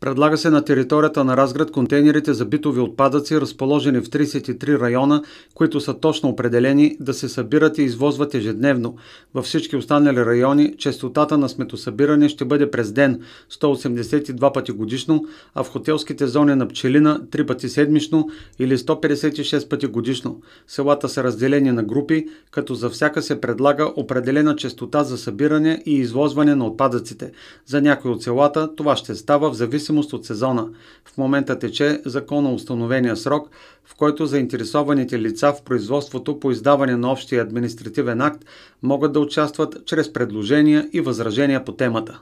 Предлага се на територията на Разград контейнерите за битови отпадъци, разположени в 33 района, които са точно определени, да се събират и извозват ежедневно. Във всички останали райони частотата на сметосъбиране ще бъде през ден 182 пъти годишно, а в хотелските зони на Пчелина 3 пъти седмично или 156 пъти годишно. Селата са разделени на групи, като за всяка се предлага определена частота за събиране и извозване на отпадъците. За някои от селата това ще става в зависимост зависимост от сезона. В момента тече установения срок, в който заинтересованите лица в производството по издаване на общия административен акт могат да участват чрез предложения и възражения по темата.